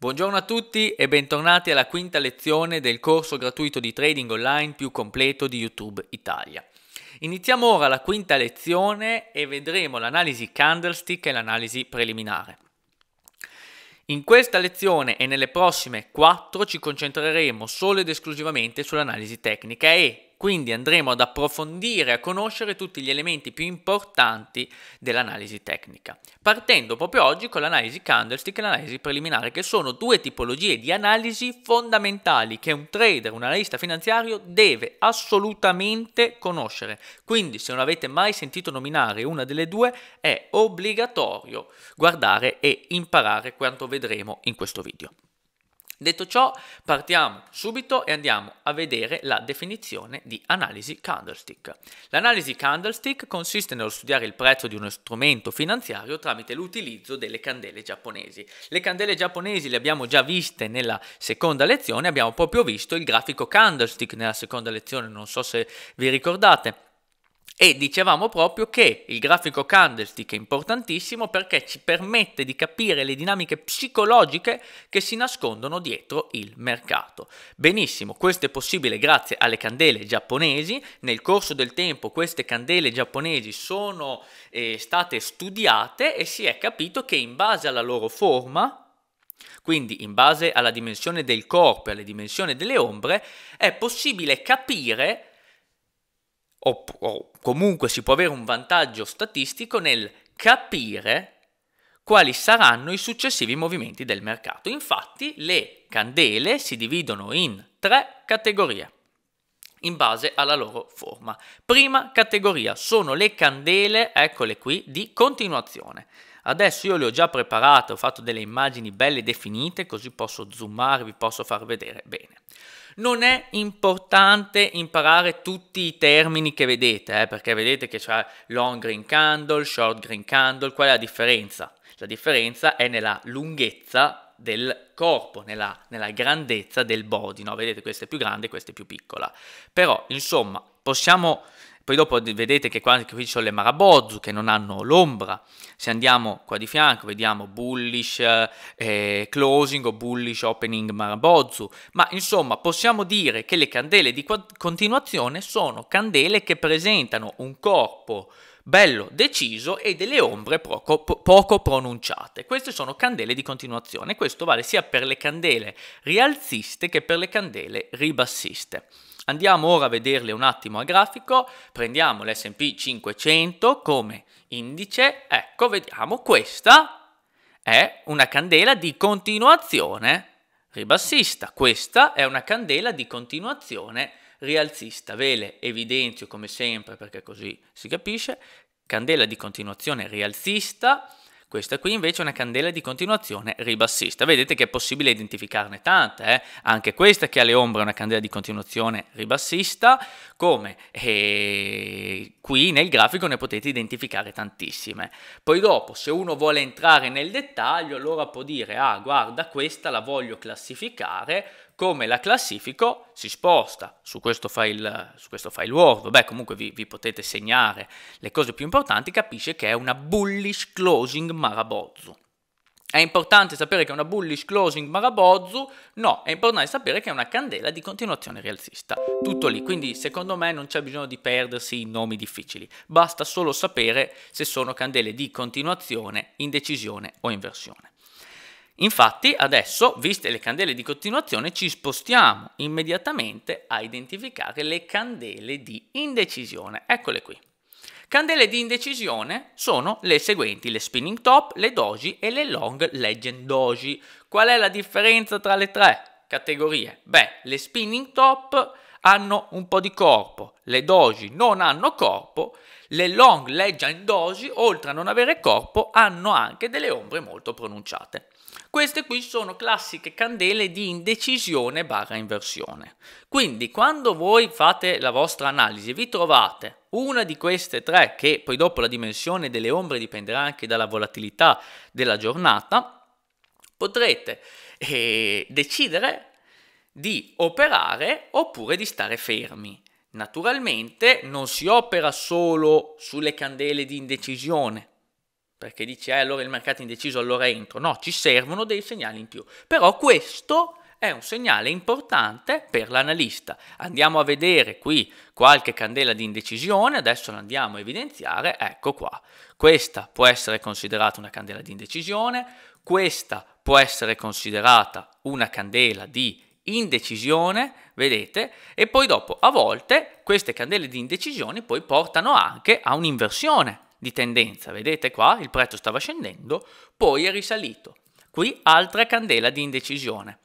Buongiorno a tutti e bentornati alla quinta lezione del corso gratuito di trading online più completo di YouTube Italia. Iniziamo ora la quinta lezione e vedremo l'analisi candlestick e l'analisi preliminare. In questa lezione e nelle prossime quattro ci concentreremo solo ed esclusivamente sull'analisi tecnica e quindi andremo ad approfondire e a conoscere tutti gli elementi più importanti dell'analisi tecnica, partendo proprio oggi con l'analisi candlestick e l'analisi preliminare, che sono due tipologie di analisi fondamentali che un trader, un analista finanziario deve assolutamente conoscere. Quindi se non avete mai sentito nominare una delle due è obbligatorio guardare e imparare quanto vedremo in questo video. Detto ciò, partiamo subito e andiamo a vedere la definizione di analisi candlestick. L'analisi candlestick consiste nello studiare il prezzo di uno strumento finanziario tramite l'utilizzo delle candele giapponesi. Le candele giapponesi le abbiamo già viste nella seconda lezione, abbiamo proprio visto il grafico candlestick nella seconda lezione, non so se vi ricordate. E dicevamo proprio che il grafico candlestick è importantissimo perché ci permette di capire le dinamiche psicologiche che si nascondono dietro il mercato. Benissimo, questo è possibile grazie alle candele giapponesi. Nel corso del tempo queste candele giapponesi sono eh, state studiate e si è capito che in base alla loro forma quindi, in base alla dimensione del corpo e alla dimensione delle ombre, è possibile capire o, o comunque si può avere un vantaggio statistico nel capire quali saranno i successivi movimenti del mercato. Infatti le candele si dividono in tre categorie in base alla loro forma. Prima categoria sono le candele, eccole qui, di continuazione. Adesso io le ho già preparate, ho fatto delle immagini belle definite così posso zoomare, vi posso far vedere bene. Non è importante imparare tutti i termini che vedete, eh, perché vedete che c'è long green candle, short green candle, qual è la differenza? La differenza è nella lunghezza del corpo, nella, nella grandezza del body, no? Vedete, questa è più grande, questa è più piccola. Però, insomma, possiamo poi dopo vedete che qua che qui ci sono le marabozu che non hanno l'ombra. Se andiamo qua di fianco vediamo bullish eh, closing o bullish opening marabozu Ma insomma possiamo dire che le candele di continuazione sono candele che presentano un corpo bello deciso e delle ombre poco, poco, pronunciate. Queste sono candele di continuazione, questo vale sia per le candele rialziste che per le candele ribassiste. Andiamo ora a vederle un attimo a grafico, prendiamo l'S&P 500 come indice, ecco vediamo questa è una candela di continuazione ribassista, questa è una candela di continuazione rialzista, ve le evidenzio come sempre perché così si capisce, candela di continuazione rialzista, questa qui invece è una candela di continuazione ribassista. Vedete che è possibile identificarne tante, eh? anche questa che ha le ombre è una candela di continuazione ribassista, come e eh, qui nel grafico ne potete identificare tantissime. Poi dopo, se uno vuole entrare nel dettaglio, allora può dire, ah guarda questa la voglio classificare come la classifico si sposta su questo file, su questo file Word, vabbè comunque vi, vi, potete segnare le cose più importanti, capisce che è una bullish closing Marabozzo. È importante sapere che è una bullish closing Marabozzo? No, è importante sapere che è una candela di continuazione rialzista. Tutto lì, quindi secondo me non c'è bisogno di perdersi i nomi difficili, basta solo sapere se sono candele di continuazione, indecisione o inversione. Infatti adesso, viste le candele di continuazione, ci spostiamo immediatamente a identificare le candele di indecisione. Eccole qui. Candele di indecisione sono le seguenti, le spinning top, le doji e le long legend doji. Qual è la differenza tra le tre categorie? Beh, le spinning top hanno un po' di corpo, le doji non hanno corpo le long leggia doji, oltre a non avere corpo, hanno anche delle ombre molto pronunciate. Queste qui sono classiche candele di indecisione barra inversione. Quindi quando voi fate la vostra analisi e vi trovate una di queste tre, che poi dopo la dimensione delle ombre dipenderà anche dalla volatilità della giornata, potrete eh, decidere di operare oppure di stare fermi Naturalmente non si opera solo sulle candele di indecisione, perché dice eh, allora il mercato è indeciso, allora entro. No, ci servono dei segnali in più. Però questo è un segnale importante per l'analista. Andiamo a vedere qui qualche candela di indecisione, adesso la andiamo a evidenziare, ecco qua. Questa può essere considerata una candela di indecisione, questa può essere considerata una candela di indecisione, vedete? E poi dopo, a volte, queste candele di indecisione poi portano anche a un'inversione di tendenza. Vedete qua, il prezzo stava scendendo, poi è risalito. Qui altra candela di indecisione.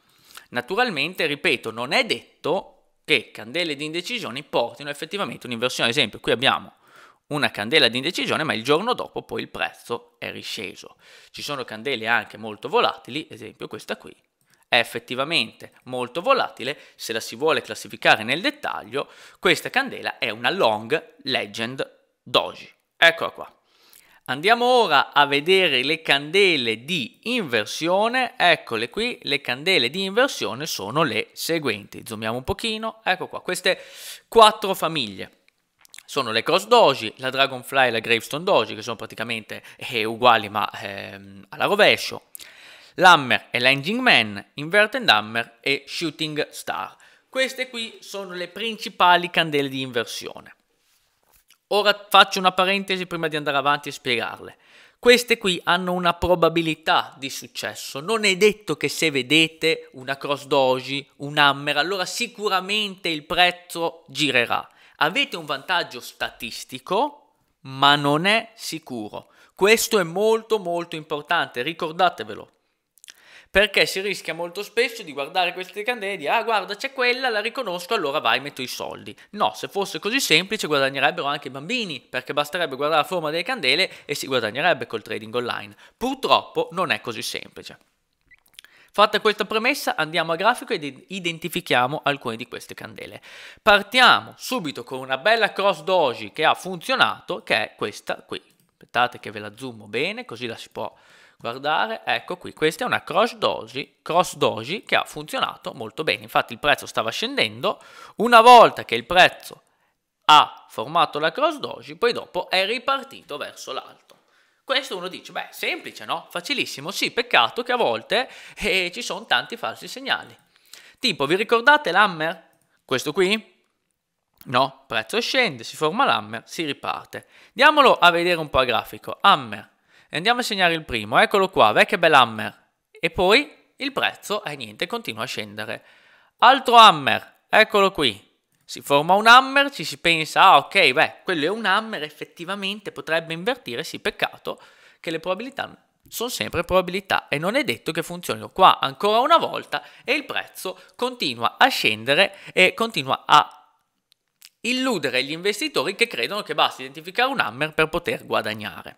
Naturalmente, ripeto, non è detto che candele di indecisione portino effettivamente un'inversione. Ad esempio, qui abbiamo una candela di indecisione, ma il giorno dopo poi il prezzo è risceso. Ci sono candele anche molto volatili, ad esempio questa qui, è effettivamente molto volatile, se la si vuole classificare nel dettaglio, questa candela è una long legend doji. Eccola qua. Andiamo ora a vedere le candele di inversione, eccole qui, le candele di inversione sono le seguenti, zoomiamo un pochino, ecco qua, queste quattro famiglie sono le Cross Doji, la Dragonfly e la Gravestone Doji che sono praticamente eh, uguali ma eh, alla rovescio, L'Hammer e Langing Man, Inverted Hammer e Shooting Star. Queste qui sono le principali candele di inversione. Ora faccio una parentesi prima di andare avanti e spiegarle. Queste qui hanno una probabilità di successo. Non è detto che se vedete una cross doji, un hammer, allora sicuramente il prezzo girerà. Avete un vantaggio statistico, ma non è sicuro. Questo è molto molto importante, ricordatevelo perché si rischia molto spesso di guardare queste candele e dire ah guarda c'è quella, la riconosco, allora vai metto i soldi. No, se fosse così semplice guadagnerebbero anche i bambini perché basterebbe guardare la forma delle candele e si guadagnerebbe col trading online. Purtroppo non è così semplice. Fatta questa premessa andiamo a grafico ed identifichiamo alcune di queste candele. Partiamo subito con una bella cross doji che ha funzionato che è questa qui. Aspettate che ve la zoomo bene così la si può guardare, ecco qui, questa è una cross doji, cross doji che ha funzionato molto bene, infatti il prezzo stava scendendo, una volta che il prezzo ha formato la cross doji, poi dopo è ripartito verso l'alto. Questo uno dice, beh, semplice, no? Facilissimo, sì, peccato che a volte eh, ci sono tanti falsi segnali. Tipo, vi ricordate l'hammer? Questo qui? No, prezzo scende, si forma l'hammer, si riparte. Diamolo a vedere un po' a grafico. Hammer, e andiamo a segnare il primo, eccolo qua, bel hammer. E poi il prezzo, è eh, niente, continua a scendere. Altro hammer, eccolo qui. Si forma un hammer, ci si pensa, ah ok, beh, quello è un hammer, effettivamente potrebbe invertire, sì, peccato che le probabilità sono sempre probabilità e non è detto che funzionino qua ancora una volta e il prezzo continua a scendere e continua a illudere gli investitori che credono che basta identificare un hammer per poter guadagnare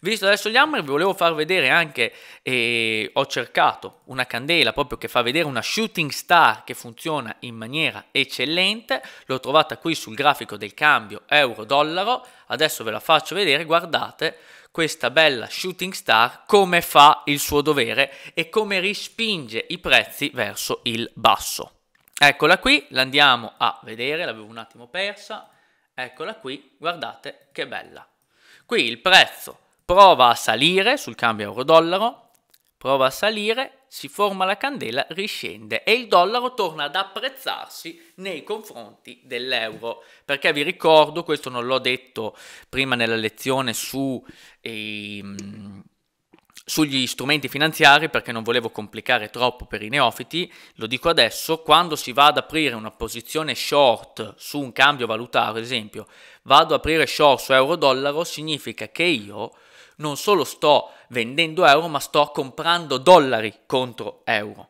visto adesso gli hammer vi volevo far vedere anche, eh, ho cercato una candela proprio che fa vedere una shooting star che funziona in maniera eccellente, l'ho trovata qui sul grafico del cambio euro-dollaro, adesso ve la faccio vedere, guardate questa bella shooting star come fa il suo dovere e come rispinge i prezzi verso il basso. Eccola qui, l'andiamo a vedere, l'avevo un attimo persa, eccola qui, guardate che bella. Qui il prezzo prova a salire sul cambio euro-dollaro, prova a salire, si forma la candela, riscende e il dollaro torna ad apprezzarsi nei confronti dell'euro. Perché vi ricordo, questo non l'ho detto prima nella lezione su... Ehm, sugli strumenti finanziari perché non volevo complicare troppo per i neofiti, lo dico adesso, quando si va ad aprire una posizione short su un cambio valutario, ad esempio, vado ad aprire short su euro-dollaro, significa che io non solo sto vendendo euro, ma sto comprando dollari contro euro.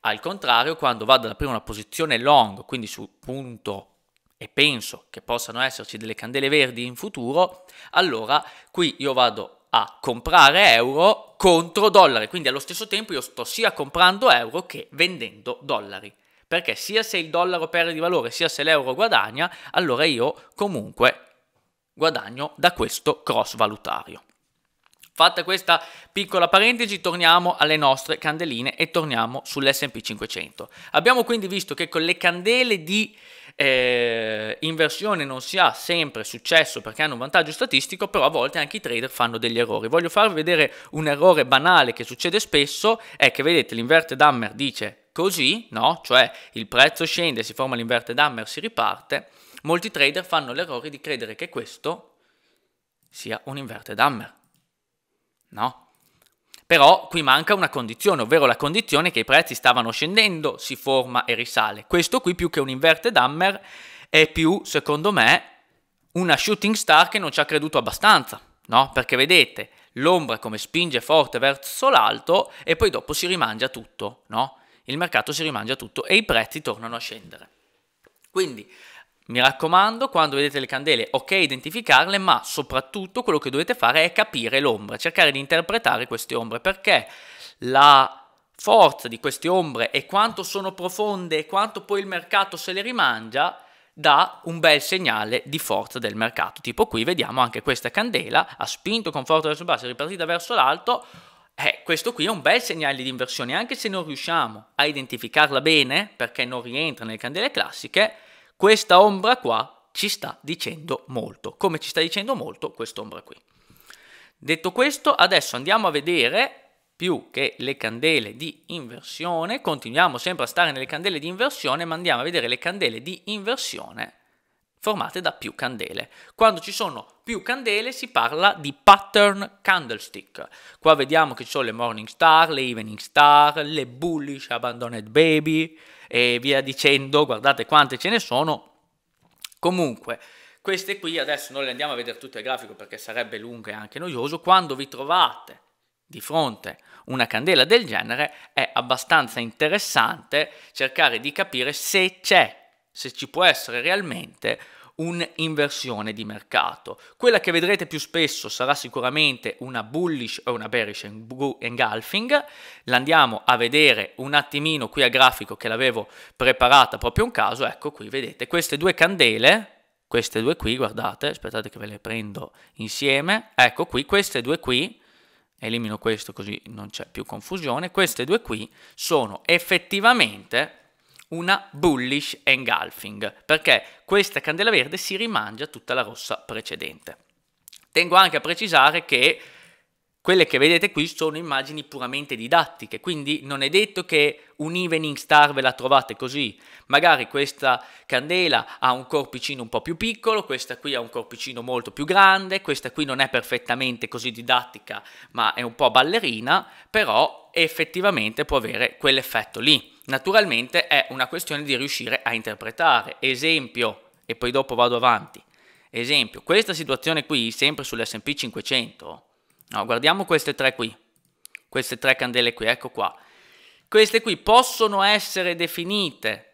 Al contrario, quando vado ad aprire una posizione long, quindi sul punto e penso che possano esserci delle candele verdi in futuro, allora qui io vado a comprare euro contro dollari, quindi allo stesso tempo io sto sia comprando euro che vendendo dollari perché sia se il dollaro perde di valore, sia se l'euro guadagna, allora io comunque guadagno da questo cross valutario. Fatta questa piccola parentesi, torniamo alle nostre candeline e torniamo sull'SP 500. Abbiamo quindi visto che con le candele di eh, inversione non si ha sempre successo perché hanno un vantaggio statistico, però a volte anche i trader fanno degli errori. Voglio farvi vedere un errore banale che succede spesso, è che vedete l'inverted hammer dice così, no? Cioè il prezzo scende, si forma l'inverted hammer, si riparte. Molti trader fanno l'errore di credere che questo sia un inverted hammer no? Però qui manca una condizione, ovvero la condizione che i prezzi stavano scendendo, si forma e risale. Questo qui più che un inverted hammer è più, secondo me, una shooting star che non ci ha creduto abbastanza, no? Perché vedete, l'ombra come spinge forte verso l'alto e poi dopo si rimangia tutto, no? Il mercato si rimangia tutto e i prezzi tornano a scendere. Quindi mi raccomando, quando vedete le candele, ok identificarle, ma soprattutto quello che dovete fare è capire l'ombra, cercare di interpretare queste ombre, perché la forza di queste ombre e quanto sono profonde e quanto poi il mercato se le rimangia dà un bel segnale di forza del mercato. Tipo qui vediamo anche questa candela, ha spinto con forza verso il basso, è ripartita verso l'alto, eh, questo qui è un bel segnale di inversione, anche se non riusciamo a identificarla bene, perché non rientra nelle candele classiche, questa ombra qua ci sta dicendo molto. Come ci sta dicendo molto quest'ombra qui. Detto questo, adesso andiamo a vedere più che le candele di inversione, continuiamo sempre a stare nelle candele di inversione, ma andiamo a vedere le candele di inversione formate da più candele. Quando ci sono più candele si parla di pattern candlestick. Qua vediamo che ci sono le morning star, le evening star, le bullish abandoned baby e via dicendo, guardate quante ce ne sono. Comunque, queste qui adesso non le andiamo a vedere tutte al grafico perché sarebbe lungo e anche noioso, quando vi trovate di fronte una candela del genere è abbastanza interessante cercare di capire se c'è se ci può essere realmente un'inversione di mercato. Quella che vedrete più spesso sarà sicuramente una bullish o una bearish engulfing. L'andiamo a vedere un attimino qui a grafico che l'avevo preparata proprio un caso. Ecco qui, vedete queste due candele, queste due qui, guardate, aspettate che ve le prendo insieme. Ecco qui, queste due qui, elimino questo così non c'è più confusione, queste due qui sono effettivamente una bullish engulfing, perché questa candela verde si rimangia tutta la rossa precedente. Tengo anche a precisare che quelle che vedete qui sono immagini puramente didattiche, quindi non è detto che un evening star ve la trovate così. Magari questa candela ha un corpicino un po' più piccolo, questa qui ha un corpicino molto più grande, questa qui non è perfettamente così didattica, ma è un po' ballerina, però effettivamente può avere quell'effetto lì. Naturalmente è una questione di riuscire a interpretare. Esempio, e poi dopo vado avanti. Esempio, questa situazione qui, sempre sull'S&P 500, no, guardiamo queste tre qui, queste tre candele qui, ecco qua. Queste qui possono essere definite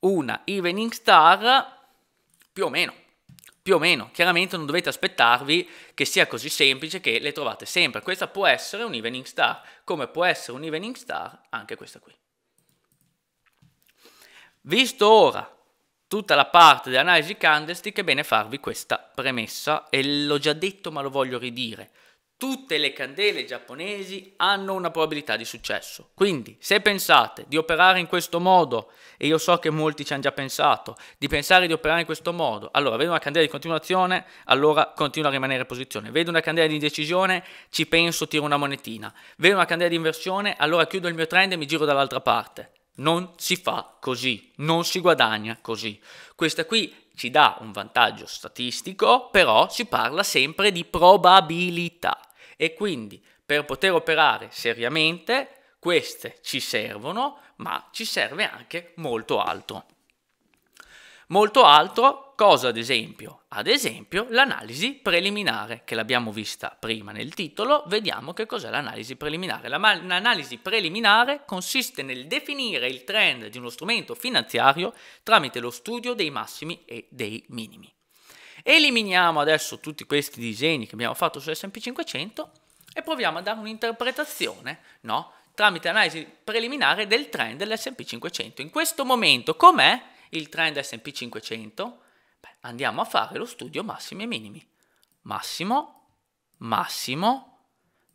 una evening star più o meno, più o meno. Chiaramente non dovete aspettarvi che sia così semplice che le trovate sempre. Questa può essere un evening star, come può essere un evening star anche questa qui. Visto ora tutta la parte dell'analisi candlestick, è bene farvi questa premessa e l'ho già detto ma lo voglio ridire. Tutte le candele giapponesi hanno una probabilità di successo. Quindi, se pensate di operare in questo modo, e io so che molti ci hanno già pensato, di pensare di operare in questo modo, allora vedo una candela di continuazione, allora continuo a rimanere in posizione. Vedo una candela di indecisione, ci penso, tiro una monetina. Vedo una candela di inversione, allora chiudo il mio trend e mi giro dall'altra parte. Non si fa così, non si guadagna così. Questa qui ci dà un vantaggio statistico, però si parla sempre di probabilità e quindi per poter operare seriamente queste ci servono, ma ci serve anche molto altro. Molto altro, cosa ad esempio? Ad esempio l'analisi preliminare, che l'abbiamo vista prima nel titolo, vediamo che cos'è l'analisi preliminare. l'analisi preliminare consiste nel definire il trend di uno strumento finanziario tramite lo studio dei massimi e dei minimi. Eliminiamo adesso tutti questi disegni che abbiamo fatto su S&P 500 e proviamo a dare un'interpretazione, no? tramite analisi preliminare del trend dell'S&P 500. In questo momento com'è? il trend SP 500, beh, andiamo a fare lo studio massimi e minimi. Massimo, massimo,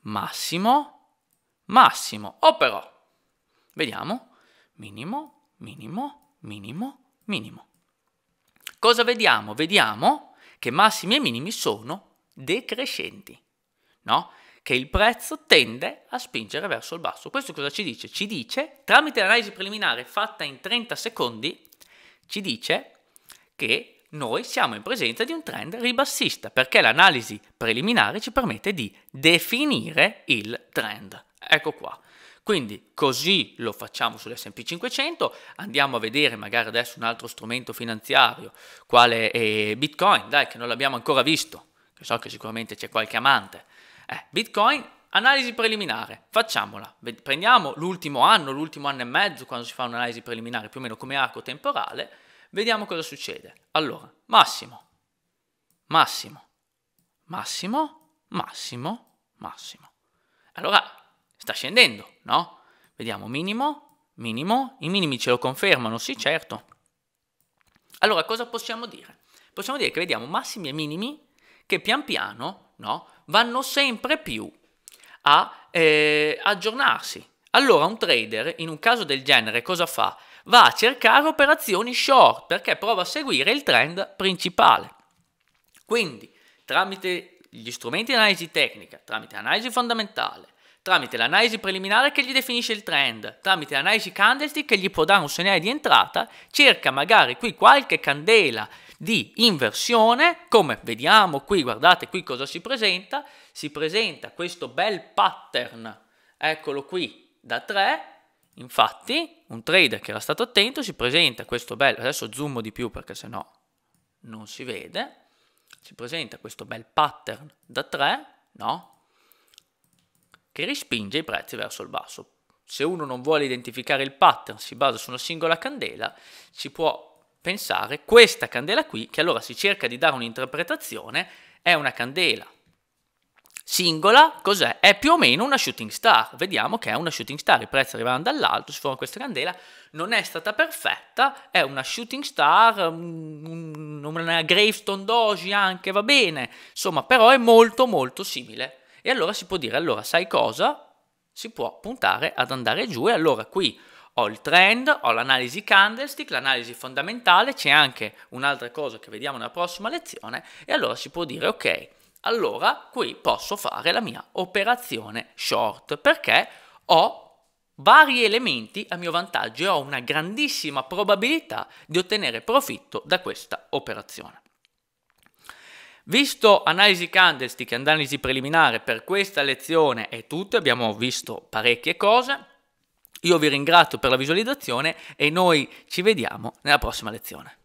massimo, massimo. O oh, però, vediamo, minimo, minimo, minimo, minimo. Cosa vediamo? Vediamo che massimi e minimi sono decrescenti, no? che il prezzo tende a spingere verso il basso. Questo cosa ci dice? Ci dice, tramite l'analisi preliminare fatta in 30 secondi, ci dice che noi siamo in presenza di un trend ribassista perché l'analisi preliminare ci permette di definire il trend. Ecco qua. Quindi così lo facciamo sull'SP 500, andiamo a vedere magari adesso un altro strumento finanziario, quale è Bitcoin, dai che non l'abbiamo ancora visto, che so che sicuramente c'è qualche amante. Eh, Bitcoin Analisi preliminare, facciamola. Prendiamo l'ultimo anno, l'ultimo anno e mezzo quando si fa un'analisi preliminare, più o meno come arco temporale, vediamo cosa succede. Allora, massimo, massimo, massimo, massimo, massimo. Allora, sta scendendo, no? Vediamo minimo, minimo, i minimi ce lo confermano, sì certo. Allora, cosa possiamo dire? Possiamo dire che vediamo massimi e minimi che pian piano, no? Vanno sempre più a eh, aggiornarsi. Allora un trader in un caso del genere cosa fa? Va a cercare operazioni short perché prova a seguire il trend principale. Quindi tramite gli strumenti di analisi tecnica, tramite analisi fondamentale, tramite l'analisi preliminare che gli definisce il trend, tramite l'analisi candlestick che gli può dare un segnale di entrata, cerca magari qui qualche candela di inversione, come vediamo qui, guardate qui cosa si presenta, si presenta questo bel pattern, eccolo qui, da 3, infatti un trader che era stato attento si presenta questo bel, adesso zoom di più perché sennò non si vede, si presenta questo bel pattern da 3, no? che rispinge i prezzi verso il basso. Se uno non vuole identificare il pattern, si basa su una singola candela, si può pensare questa candela qui, che allora si cerca di dare un'interpretazione, è una candela singola, cos'è? È più o meno una shooting star. Vediamo che è una shooting star, i prezzi arrivano dall'alto, si forma questa candela, non è stata perfetta, è una shooting star, una gravestone doji anche, va bene, insomma, però è molto molto simile e allora si può dire, allora sai cosa? Si può puntare ad andare giù e allora qui ho il trend, ho l'analisi candlestick, l'analisi fondamentale, c'è anche un'altra cosa che vediamo nella prossima lezione e allora si può dire ok, allora qui posso fare la mia operazione short perché ho vari elementi a mio vantaggio e ho una grandissima probabilità di ottenere profitto da questa operazione. Visto analisi candlestick e analisi preliminare per questa lezione è tutto, abbiamo visto parecchie cose. Io vi ringrazio per la visualizzazione e noi ci vediamo nella prossima lezione.